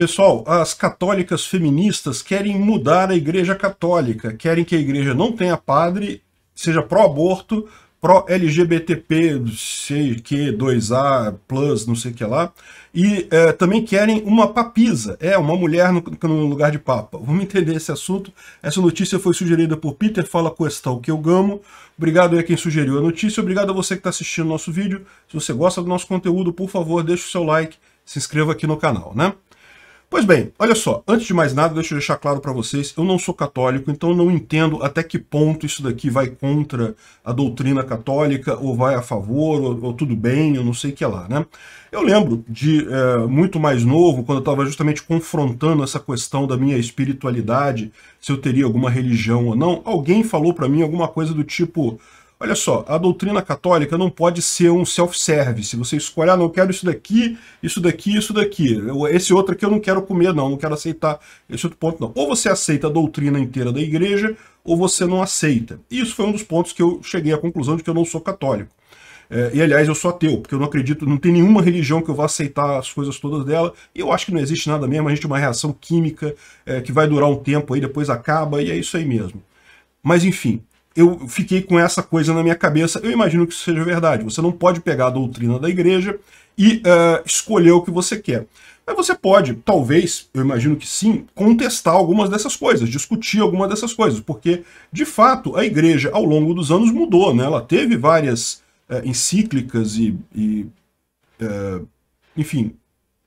Pessoal, as católicas feministas querem mudar a igreja católica, querem que a igreja não tenha padre, seja pró-aborto, lgbtp que CQ2A, plus, não sei o que lá, e é, também querem uma papisa, é, uma mulher no, no, lugar de papa. Vamos entender esse assunto. Essa notícia foi sugerida por Peter Fala Questão, que eu gamo. Obrigado a quem sugeriu a notícia, obrigado a você que está assistindo o nosso vídeo. Se você gosta do nosso conteúdo, por favor, deixe o seu like, se inscreva aqui no canal, né? Pois bem, olha só, antes de mais nada, deixa eu deixar claro para vocês, eu não sou católico, então não entendo até que ponto isso daqui vai contra a doutrina católica, ou vai a favor, ou, ou tudo bem, eu não sei o que é lá, né? Eu lembro de, é, muito mais novo, quando eu estava justamente confrontando essa questão da minha espiritualidade, se eu teria alguma religião ou não, alguém falou para mim alguma coisa do tipo Olha só, a doutrina católica não pode ser um self-service. Você escolhe, ah, não quero isso daqui, isso daqui, isso daqui. Esse outro aqui eu não quero comer, não, não quero aceitar esse outro ponto, não. Ou você aceita a doutrina inteira da igreja, ou você não aceita. E isso foi um dos pontos que eu cheguei à conclusão de que eu não sou católico. É, e aliás, eu sou ateu, porque eu não acredito, não tem nenhuma religião que eu vá aceitar as coisas todas dela, e eu acho que não existe nada mesmo, a gente tem uma reação química é, que vai durar um tempo aí, depois acaba, e é isso aí mesmo. Mas enfim, eu fiquei com essa coisa na minha cabeça. Eu imagino que isso seja verdade. Você não pode pegar a doutrina da igreja e uh, escolher o que você quer. Mas você pode, talvez, eu imagino que sim, contestar algumas dessas coisas, discutir algumas dessas coisas, porque, de fato, a igreja, ao longo dos anos, mudou. Né? Ela teve várias uh, encíclicas e, e uh, enfim,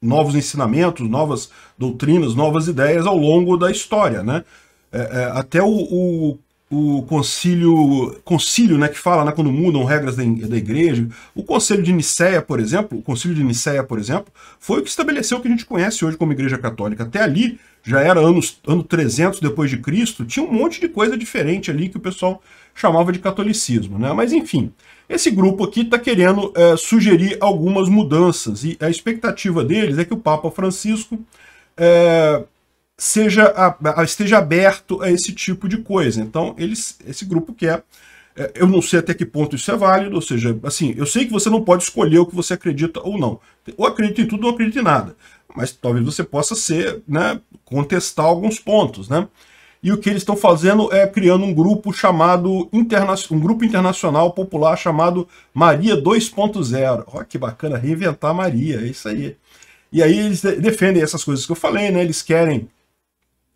novos ensinamentos, novas doutrinas, novas ideias ao longo da história, né? É, é, até o, o, o concílio, concílio né, que fala né, quando mudam regras da, da igreja. O concílio de Nicéia, por exemplo, o concílio de Nicéia, por exemplo, foi o que estabeleceu o que a gente conhece hoje como igreja católica. Até ali, já era anos, ano 300 depois de Cristo, tinha um monte de coisa diferente ali que o pessoal chamava de catolicismo. Né? Mas enfim, esse grupo aqui está querendo é, sugerir algumas mudanças e a expectativa deles é que o Papa Francisco... É, seja a, a, esteja aberto a esse tipo de coisa. Então, eles, esse grupo quer. É, eu não sei até que ponto isso é válido, ou seja, assim, eu sei que você não pode escolher o que você acredita ou não. Ou acredita em tudo ou acredita em nada. Mas talvez você possa ser, né, contestar alguns pontos, né? E o que eles estão fazendo é criando um grupo chamado interna um grupo internacional popular chamado Maria 2.0. Olha que bacana, reinventar Maria, é isso aí. E aí eles defendem essas coisas que eu falei, né? Eles querem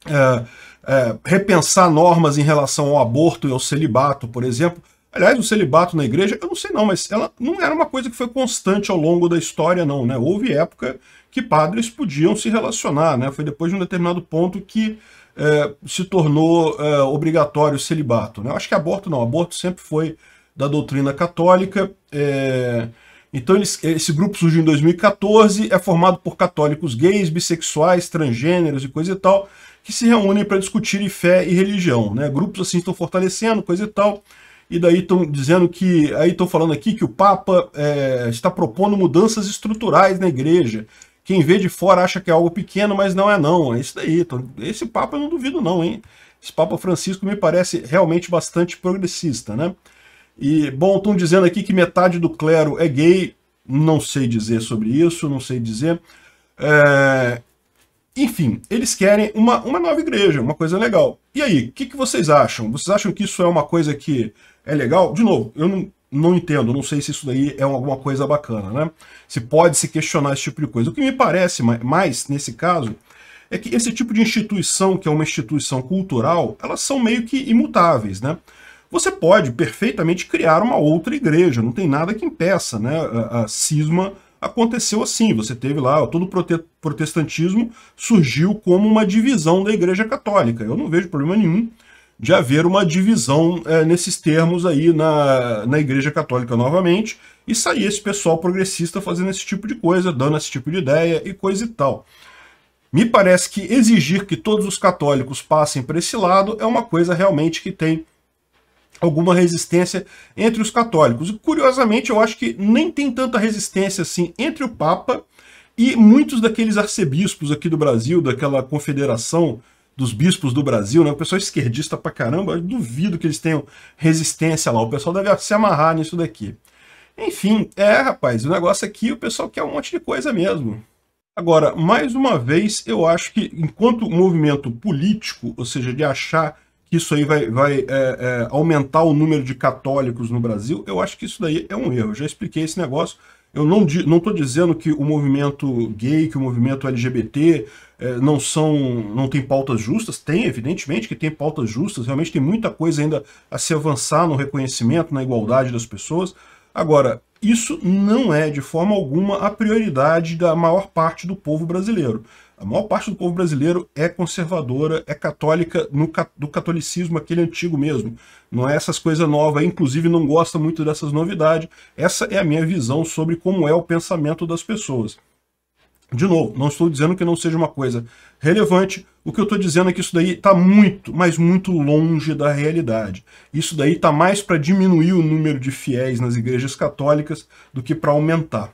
é, é, repensar normas em relação ao aborto e ao celibato, por exemplo. Aliás, o celibato na igreja, eu não sei não, mas ela não era uma coisa que foi constante ao longo da história, não, né? Houve época que padres podiam se relacionar, né? Foi depois de um determinado ponto que é, se tornou é, obrigatório o celibato. Né? Eu acho que aborto não, aborto sempre foi da doutrina católica. É, então eles, esse grupo surgiu em 2014, é formado por católicos gays, bissexuais, transgêneros e coisa e tal que se reúnem para discutir fé e religião. Né? Grupos assim estão fortalecendo, coisa e tal. E daí estão dizendo que. Aí estão falando aqui que o Papa é, está propondo mudanças estruturais na igreja. Quem vê de fora acha que é algo pequeno, mas não é não. É isso daí. Então, esse Papa eu não duvido, não, hein? Esse Papa Francisco me parece realmente bastante progressista, né? E, bom, estão dizendo aqui que metade do clero é gay, não sei dizer sobre isso, não sei dizer. É, enfim, eles querem uma, uma nova igreja, uma coisa legal. E aí, o que, que vocês acham? Vocês acham que isso é uma coisa que é legal? De novo, eu não, não entendo, não sei se isso daí é alguma coisa bacana, né? Se pode se questionar esse tipo de coisa. O que me parece mais, nesse caso, é que esse tipo de instituição, que é uma instituição cultural, elas são meio que imutáveis, né? Você pode perfeitamente criar uma outra igreja, não tem nada que impeça né, a, a cisma aconteceu assim. Você teve lá, todo o protestantismo surgiu como uma divisão da Igreja Católica. Eu não vejo problema nenhum de haver uma divisão é, nesses termos aí na, na Igreja Católica novamente e sair esse pessoal progressista fazendo esse tipo de coisa, dando esse tipo de ideia e coisa e tal. Me parece que exigir que todos os católicos passem para esse lado é uma coisa realmente que tem alguma resistência entre os católicos. Curiosamente, eu acho que nem tem tanta resistência assim entre o Papa e muitos daqueles arcebispos aqui do Brasil, daquela confederação dos bispos do Brasil, né? O pessoal é esquerdista pra caramba, eu duvido que eles tenham resistência lá. O pessoal deve se amarrar nisso daqui. Enfim, é, rapaz, o negócio aqui o pessoal quer um monte de coisa mesmo. Agora, mais uma vez, eu acho que enquanto movimento político, ou seja, de achar que isso aí vai, vai é, é, aumentar o número de católicos no Brasil, eu acho que isso daí é um erro. Eu já expliquei esse negócio. Eu não estou dizendo que o movimento gay, que o movimento LGBT é, não são, não tem pautas justas. Tem, evidentemente que tem pautas justas. Realmente tem muita coisa ainda a se avançar no reconhecimento, na igualdade das pessoas. Agora, isso não é de forma alguma a prioridade da maior parte do povo brasileiro. A maior parte do povo brasileiro é conservadora, é católica no, do catolicismo aquele antigo mesmo. Não é essas coisas novas, inclusive não gosta muito dessas novidades. Essa é a minha visão sobre como é o pensamento das pessoas. De novo, não estou dizendo que não seja uma coisa relevante. O que eu estou dizendo é que isso daí está muito, mas muito longe da realidade. Isso daí está mais para diminuir o número de fiéis nas igrejas católicas do que para aumentar.